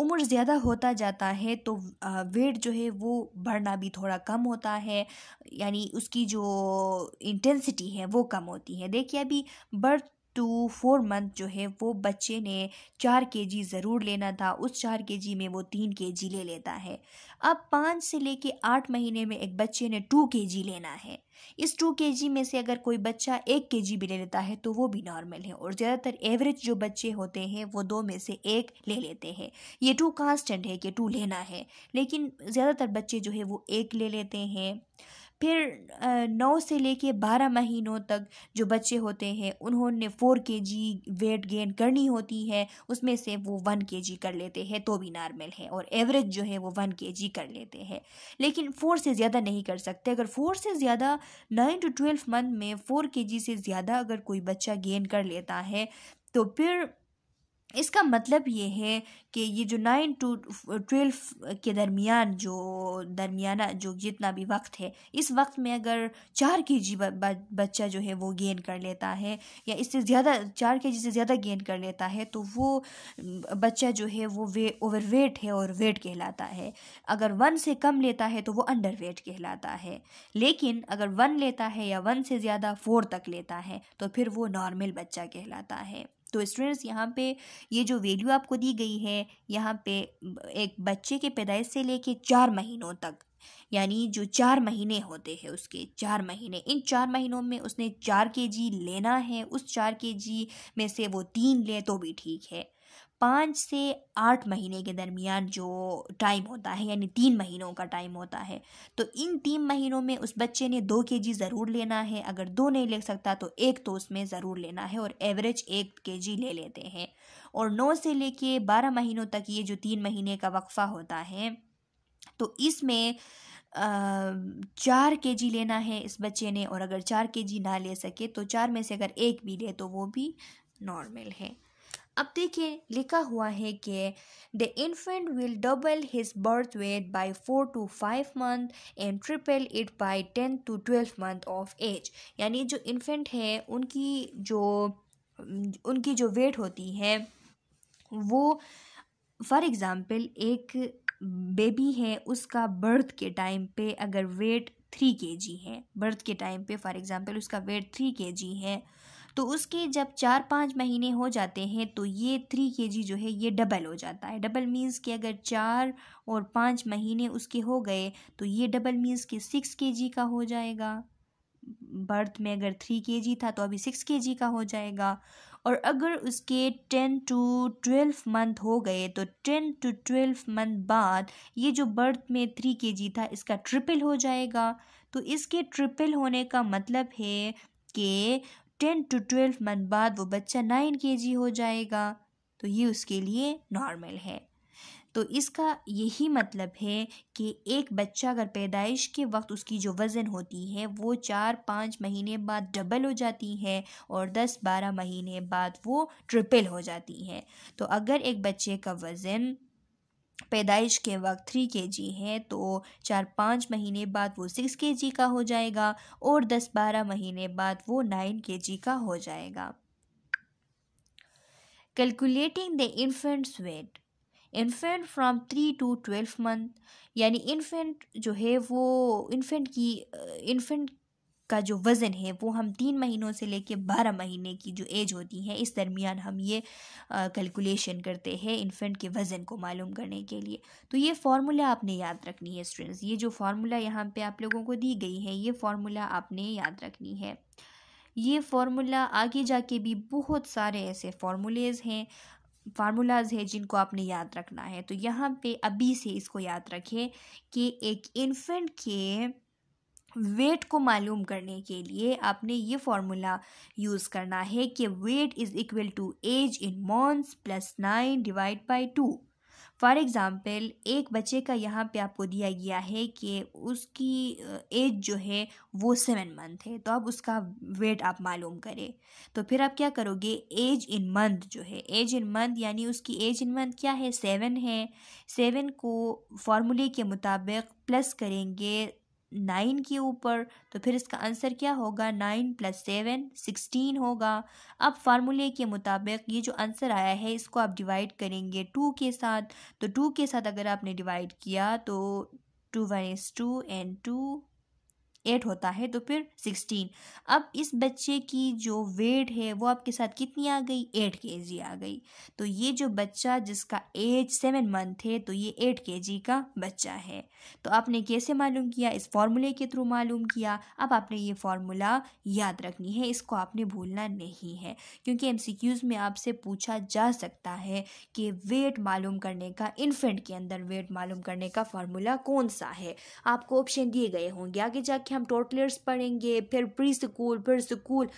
उम्र ज़्यादा होता जाता है तो वेट जो है वो बढ़ना भी थोड़ा कम होता है यानी उसकी जो इंटेंसिटी है वो कम होती है देखिए अभी बर्थ टू फोर मंथ जो है वो बच्चे ने चार के जी ज़रूर लेना था उस चार के जी में वो तीन के जी ले लेता है अब पाँच से लेके आठ महीने में एक बच्चे ने टू के जी लेना है इस टू के जी में से अगर कोई बच्चा एक के जी भी ले लेता है तो वो भी नॉर्मल है और ज़्यादातर एवरेज जो बच्चे होते हैं वो दो में से एक ले लेते हैं ये टू कांस्टेंट है कि टू लेना है लेकिन ज़्यादातर बच्चे जो है वो एक ले लेते हैं फिर नौ से लेके बारह महीनों तक जो बच्चे होते हैं उन्होंने फोर के जी वेट गेन करनी होती है उसमें से वो वन के जी कर लेते हैं तो भी नॉर्मल है और एवरेज जो है वो वन के जी कर लेते हैं लेकिन फोर से ज़्यादा नहीं कर सकते अगर फोर से ज़्यादा नाइन टू ट्वेल्व मंथ में फोर के जी से ज़्यादा अगर कोई बच्चा गेन कर लेता है तो फिर इसका मतलब ये है कि ये जो नाइन टू ट्वेल्व के दरमियान जो दरमियाना जो जितना भी वक्त है इस वक्त में अगर चार के जी बच्चा जो है वो गेन कर लेता है या इससे ज़्यादा चार के जी से ज़्यादा गेन कर लेता है तो वो बच्चा जो है वो वे ओवरवेट है और वेट कहलाता है अगर वन से कम लेता है तो वो अंडर वेट कहलाता है लेकिन अगर वन लेता है या वन से ज़्यादा फोर तक लेता है तो फिर वो नॉर्मल बच्चा कहलाता है तो स्टूडेंट्स यहाँ पे ये जो वैल्यू आपको दी गई है यहाँ पे एक बच्चे के पैदाइश से लेके चार महीनों तक यानी जो चार महीने होते हैं उसके चार महीने इन चार महीनों में उसने चार के जी लेना है उस चार के जी में से वो तीन ले तो भी ठीक है पाँच से आठ महीने के दरमियान जो टाइम होता है यानी तीन महीनों का टाइम होता है तो इन तीन महीनों में उस बच्चे ने दो के जी ज़रूर लेना है अगर दो नहीं ले सकता तो एक तो उसमें ज़रूर लेना है और एवरेज एक के जी ले लेते हैं और नौ से लेके बारह महीनों तक ये जो तीन महीने का वक्फ़ा होता है तो इसमें चार के जी लेना है इस बच्चे ने और अगर चार के जी ना ले सके तो चार में से अगर एक भी ले तो वो भी नॉर्मल है अब देखिए लिखा हुआ है कि the infant will double his birth weight by four to five month and triple it by ten to twelve month of age यानी जो इन्फेंट है उनकी जो उनकी जो वेट होती है वो फॉर एग्ज़ाम्पल एक बेबी है उसका बर्थ के टाइम पे अगर वेट थ्री के जी है बर्थ के टाइम पे फॉर एग्ज़ाम्पल उसका वेट थ्री के जी है तो उसके जब चार पाँच महीने हो जाते हैं तो ये थ्री के जी जो है ये डबल हो जाता है डबल मीन्स कि अगर चार और पाँच महीने उसके हो गए तो ये डबल मीन्स कि सिक्स के जी का हो जाएगा बर्थ में अगर थ्री के जी था तो अभी सिक्स के जी का हो जाएगा और अगर उसके टेन टू ट्वेल्व मंथ हो गए तो टेन टू ट्वेल्व मंथ बाद ये जो बर्थ में थ्री के जी था इसका ट्रिपल हो जाएगा तो इसके ट्रिपल होने का मतलब है कि टेन टू ट्वेल्व मंथ बाद वो बच्चा नाइन के जी हो जाएगा तो ये उसके लिए नॉर्मल है तो इसका यही मतलब है कि एक बच्चा अगर पैदाइश के वक्त उसकी जो वज़न होती है वो चार पाँच महीने बाद डबल हो जाती है और दस बारह महीने बाद वो ट्रिपल हो जाती है तो अगर एक बच्चे का वज़न पैदाइश के वक्त थ्री के जी है तो चार पाँच महीने बाद वो सिक्स के जी का हो जाएगा और दस बारह महीने बाद वो नाइन के जी का हो जाएगा calculating the infant's weight infant from three to twelve month यानी इन्फेंट जो है वो इन्फेंट की इन्फेंट का जो वज़न है वो हम तीन महीनों से लेके बारह महीने की जो एज होती है इस दरमियान हम ये कैलकुलेशन करते हैं इन्फेंट के वज़न को मालूम करने के लिए तो ये फार्मूला आपने याद रखनी है स्टूडेंट्स ये जो फार्मूला यहाँ पे आप लोगों को दी गई है ये फार्मूला आपने याद रखनी है ये फार्मूला आगे जाके भी बहुत सारे ऐसे फार्मूलेज़ हैं फार्मूलाज है जिनको आपने याद रखना है तो यहाँ पे अभी से इसको याद रखें कि एक इन्फेंट के वेट को मालूम करने के लिए आपने ये फार्मूला यूज़ करना है कि weight is equal to age in months plus nine divide by two for example एक बच्चे का यहाँ पे आपको दिया गया है कि उसकी एज जो है वो सेवन मंथ है तो अब उसका वेट आप मालूम करें तो फिर आप क्या करोगे एज इन मंथ जो है एज इन मंथ यानी उसकी एज इन मंथ क्या है सेवन है सेवन को फार्मूले के मुताबिक प्लस करेंगे नाइन के ऊपर तो फिर इसका आंसर क्या होगा नाइन प्लस सेवन सिक्सटीन होगा अब फार्मूले के मुताबिक ये जो आंसर आया है इसको आप डिवाइड करेंगे टू के साथ तो टू के साथ अगर आपने डिवाइड किया तो two one is two and two eight होता है तो फिर सिक्सटीन अब इस बच्चे की जो वेट है वो आपके साथ कितनी आ गई एट के जी आ गई तो ये जो बच्चा जिसका एज सेवन मंथ है तो ये एट के जी का बच्चा है तो आपने कैसे मालूम किया इस फार्मूले के थ्रू मालूम किया अब आपने ये फार्मूला याद रखनी है इसको आपने भूलना नहीं है क्योंकि क्यूज में आपसे पूछा जा सकता है कि वेट मालूम करने का इन्फेंट के अंदर वेट मालूम करने का फार्मूला कौन सा है आपको ऑप्शन दिए गए होंगे आगे जाके हम टोटलर्स पढ़ेंगे फिर प्री स्कूल फिर स्कूल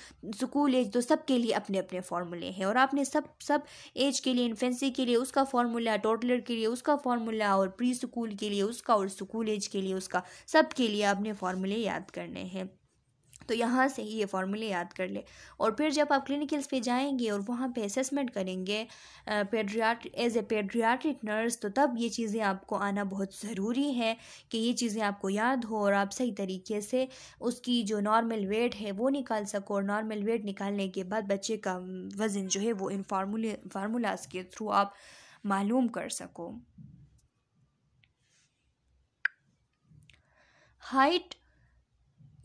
स्कूल एज तो सब के लिए अपने अपने फार्मूले हैं और आपने सब सब एज के लिए इन्फेंसी के लिए उसका फार्मूला टोटलर के लिए उसका फार्मूला और प्री स्कूल के लिए उसका और स्कूल एज के लिए उसका सब के लिए आपने फार्मूले याद करने हैं तो यहाँ से ही ये फार्मूले याद कर ले और फिर जब आप क्लिनिकल्स पे जाएंगे और वहाँ पे असेसमेंट करेंगे पेड्रियाट एज ए पेड्रियाट्रिक नर्स तो तब ये चीज़ें आपको आना बहुत ज़रूरी है कि ये चीज़ें आपको याद हो और आप सही तरीके से उसकी जो नॉर्मल वेट है वो निकाल सको और नॉर्मल वेट निकालने के बाद बच्चे का वज़न जो है वो इन फार्मूले फार्मूलाज के थ्रू आप मालूम कर सको हाइट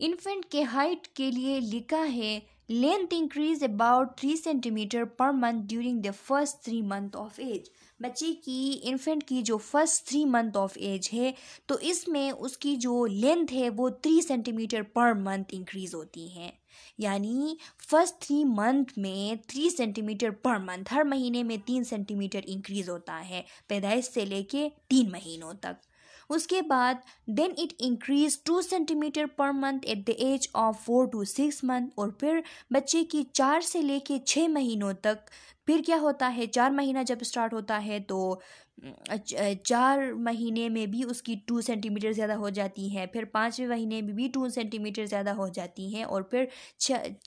इन्फेंट के हाइट के लिए लिखा है length increase about three centimetre per month during the first three month of age बच्चे की इन्फेंट की जो first three month of age है तो इसमें उसकी जो लेंथ है वो three centimetre per month increase होती है यानी फर्स्ट थ्री मंथ में थ्री सेंटीमीटर पर मंथ हर महीने में तीन सेंटीमीटर इंक्रीज होता है पैदाइश से लेके तीन महीनों तक उसके बाद then it increase two centimetre per month at the age of four to six month और फिर बच्चे की चार से लेके छः महीनों तक फिर क्या होता है चार महीना जब स्टार्ट होता है तो चार महीने में भी उसकी टू सेंटीमीटर ज़्यादा हो जाती है फिर पाँचवें महीने में भी टू सेंटीमीटर ज़्यादा हो जाती हैं और फिर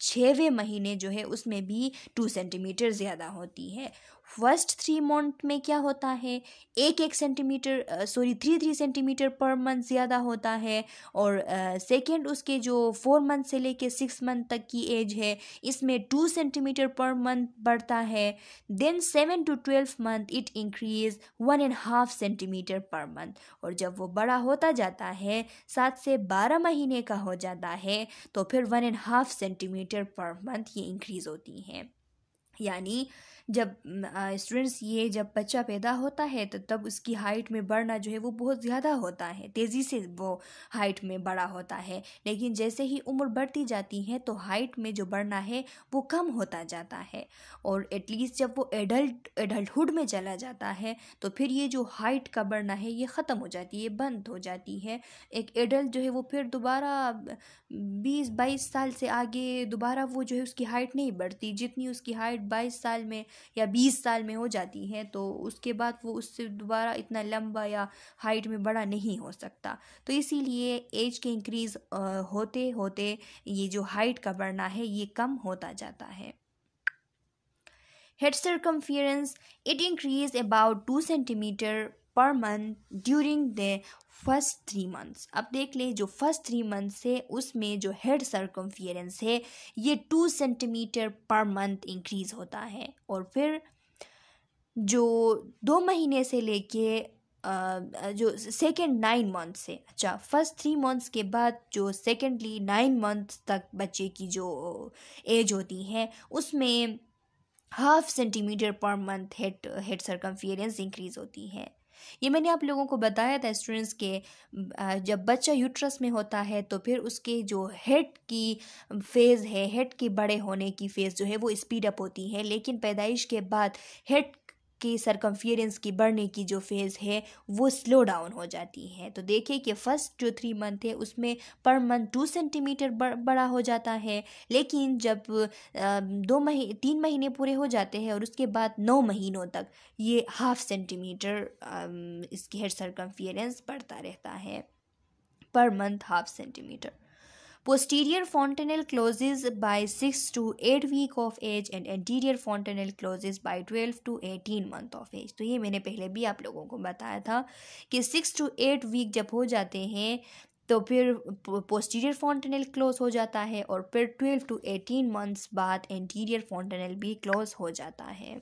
छवें महीने जो है उसमें भी टू सेंटीमीटर ज़्यादा होती है फर्स्ट थ्री मंथ में क्या होता है एक एक centimetre sorry three three centimetre per month ज़्यादा होता है और सेकेंड उसके जो फोर मंथ से लेके सिक्स मंथ तक की एज है इसमें टू सेंटीमीटर पर मंथ बढ़ता है then seven to twelve month it increase one and half centimetre per month और जब वो बड़ा होता जाता है सात से बारह महीने का हो जाता है तो फिर one and half centimetre per month ये इंक्रीज़ होती हैं यानी जब स्टूडेंट्स ये जब बच्चा पैदा होता है तो तब उसकी हाइट में बढ़ना जो है वो बहुत ज़्यादा होता है तेज़ी से वो हाइट में बड़ा होता है लेकिन जैसे ही उम्र बढ़ती जाती है तो हाइट में जो बढ़ना है वो कम होता जाता है और एटलीस्ट जब वो एडल्ट एडल्टहुड में चला जाता है तो फिर ये जो हाइट का बढ़ना है ये ख़त्म हो जाती है बंद हो जाती है एक एडल्ट जो है वो फिर दोबारा बीस बाईस साल से आगे दोबारा वो जो है उसकी हाइट नहीं बढ़ती जितनी उसकी हाइट बाईस साल में या बीस साल में हो जाती है तो उसके बाद वो उससे दोबारा इतना लंबा या हाइट में बड़ा नहीं हो सकता तो इसीलिए एज के इंक्रीज़ होते होते ये जो हाइट का बढ़ना है ये कम होता जाता है head circumference it increase about two centimetre per month during the first three months अब देख ले जो फर्स्ट थ्री मंथ्स है उसमें जो हेड सर्कम्फियरेंस है ये two centimetre per month increase होता है और फिर जो दो महीने से लेके जो सेकेंड नाइन मंथ्स है अच्छा फर्स्ट थ्री मंथ्स के बाद जो सेकेंडली नाइन मंथ तक बच्चे की जो एज होती है उसमें half centimetre per month head head circumference increase होती है ये मैंने आप लोगों को बताया था स्टूडेंट्स के जब बच्चा यूट्रस में होता है तो फिर उसके जो हेड की फेज़ है हेड के बड़े होने की फेज़ जो है वो स्पीड अप होती है लेकिन पैदाइश के बाद हेड की सरकमफियरेंस की बढ़ने की जो फेज़ है वो स्लो डाउन हो जाती है तो देखिए कि फ़र्स्ट जो थ्री मंथ है उसमें पर मंथ टू सेंटीमीटर बड़ा हो जाता है लेकिन जब दो महीने तीन महीने पूरे हो जाते हैं और उसके बाद नौ महीनों तक ये हाफ सेंटीमीटर इसकी हेयर सरकमफियरेंस बढ़ता रहता है per month half centimetre Posterior fontanel closes by 6 to 8 week of age and anterior fontanel closes by 12 to 18 month of age तो ये मैंने पहले भी आप लोगों को बताया था कि 6 टू 8 वीक जब हो जाते हैं तो फिर पोस्टीरियर फॉन्टेनल क्लोज हो जाता है और फिर ट्वेल्व टू एटीन मंथ्स बाद एंटीरियर फॉन्टेनल भी क्लोज हो जाता है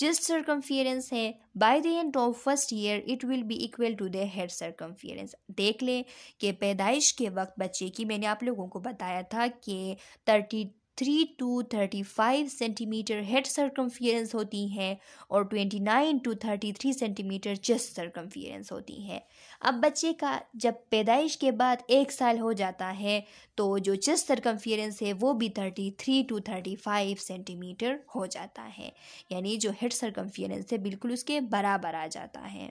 just circumference है by the end of first year it will be equal to their head circumference देख लें कि पैदाइश के वक्त बच्चे की मैंने आप लोगों को बताया था कि thirty three to thirty five centimetre head circumference होती हैं और twenty nine to thirty three centimetre chest circumference होती हैं अब बच्चे का जब पैदाइश के बाद एक साल हो जाता है तो जो चेस्ट सरकमफियरेंस है वो भी thirty three to thirty five centimetre हो जाता है यानी जो हेड सरकमफियरेंस है बिल्कुल उसके बराबर आ जाता है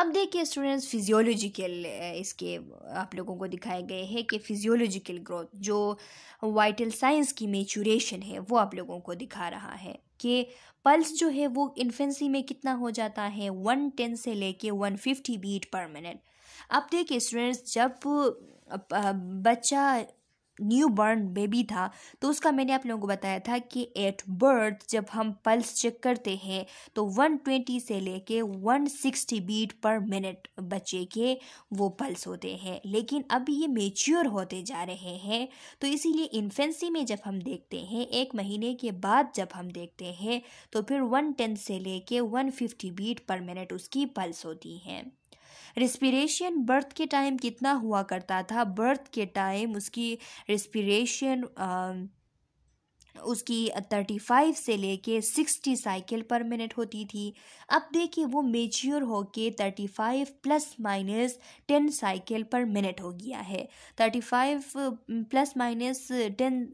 अब देखिए स्टूडेंट्स फिजियोलॉजिकल इसके आप लोगों को दिखाए गए हैं कि फिजियोलॉजिकल ग्रोथ जो वाइटल साइंस की मेचूरेशन है वो आप लोगों को दिखा रहा है कि पल्स जो है वो इन्फेंसी में कितना हो जाता है वन टेन से लेके one fifty beat per minute अब देखिए स्टूडेंट्स जब बच्चा न्यू बर्न बेबी था तो उसका मैंने आप लोगों को बताया था कि एट बर्थ जब हम पल्स चेक करते हैं तो 120 से लेके 160 बीट पर मिनट बच्चे के वो पल्स होते हैं लेकिन अब ये मेच्योर होते जा रहे हैं तो इसीलिए इन्फेंसी में जब हम देखते हैं एक महीने के बाद जब हम देखते हैं तो फिर 110 से लेके 150 बीट पर मिनट उसकी पल्स होती हैं रिस्पिरेशन बर्थ के टाइम कितना हुआ करता था बर्थ के टाइम उसकी रेस्पिरेशन उसकी थर्टी फाइव से लेके सिक्सटी साइकिल पर मिनट होती थी अब देखिए वो मेच्योर होके thirty five plus minus ten cycle per minute हो गया है thirty five plus minus ten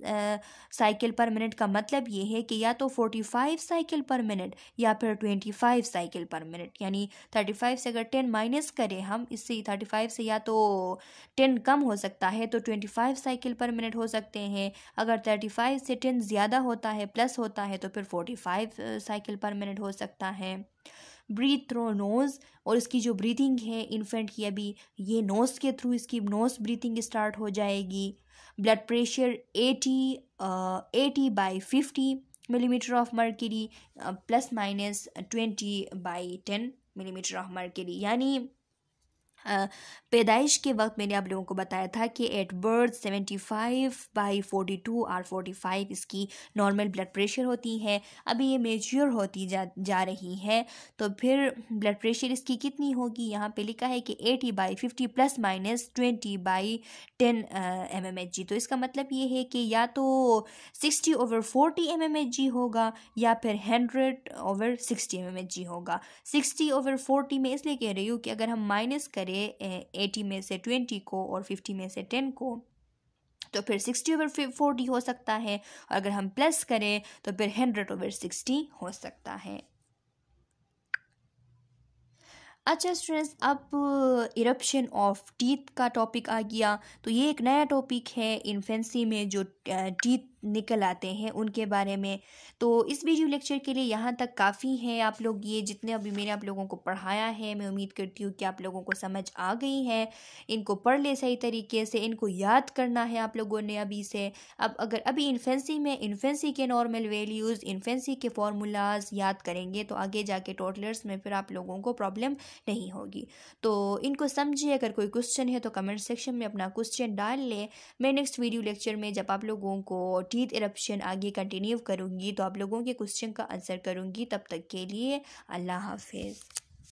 cycle per minute का मतलब ये है कि या तो forty five cycle per minute या फिर twenty five cycle per minute यानी थर्टी फाइव से अगर टेन माइनस करें हम इससे थर्टी फाइव से या तो टेन कम हो सकता है तो twenty five cycle per minute हो सकते हैं अगर थर्टी फाइव से टेन ज़्यादा होता है प्लस होता है तो फिर forty five cycle per minute हो सकता है ब्रीथ थ्रो नोज़ और इसकी जो ब्रीथिंग है इन्फेंट की अभी ये नोज़ के थ्रू इसकी नोज़ ब्रीथिंग स्टार्ट हो जाएगी blood pressure eighty eighty by fifty millimetre of mercury plus minus twenty by ten millimetre of mercury यानी पैदाइश के वक्त मैंने आप लोगों को बताया था कि at birth seventy five by forty two or forty five इसकी नॉर्मल ब्लड प्रेशर होती है अभी ये मेच्योर होती जा जा रही है तो फिर ब्लड प्रेशर इसकी कितनी होगी यहाँ पे लिखा है कि eighty by fifty plus minus twenty by ten M M H G तो इसका मतलब ये है कि या तो sixty over forty M M H G होगा या फिर hundred over sixty M M H G होगा सिक्सटी ओवर फोर्टी में इसलिए कह रही हूँ कि अगर हम माइनस करें हमारे एटी में से ट्वेंटी को और फिफ्टी में से टेन को तो फिर सिक्सटी ओवर फोर्टी हो सकता है और अगर हम प्लस करें तो फिर हंड्रेड ओवर सिक्सटी हो सकता है अच्छा स्टूडेंट्स अब इरप्शन ऑफ टीथ का टॉपिक आ गया तो ये एक नया टॉपिक है इन्फेंसी में जो टीथ निकल आते हैं उनके बारे में तो इस वीडियो लेक्चर के लिए यहाँ तक काफ़ी है आप लोग ये जितने अभी मैंने आप लोगों को पढ़ाया है मैं उम्मीद करती हूँ कि आप लोगों को समझ आ गई है इनको पढ़ ले सही तरीके से इनको याद करना है आप लोगों ने अभी से अब अगर अभी इन्फेंसी में इन्फेंसी के नॉर्मल वैल्यूज़ इन्फेंसी के फार्मूलाज याद करेंगे तो आगे जाके टोटलर्स में फिर आप लोगों को प्रॉब्लम नहीं होगी तो इनको समझिए अगर कोई क्वेश्चन है तो कमेंट सेक्शन में अपना क्वेश्चन डाल लें मैं नेक्स्ट वीडियो लेक्चर में जब आप लोगों को टीथ इरप्शन आगे कंटिन्यू करूँगी तो आप लोगों के क्वेश्चन का आंसर करूँगी तब तक के लिए अल्लाह हाफिज़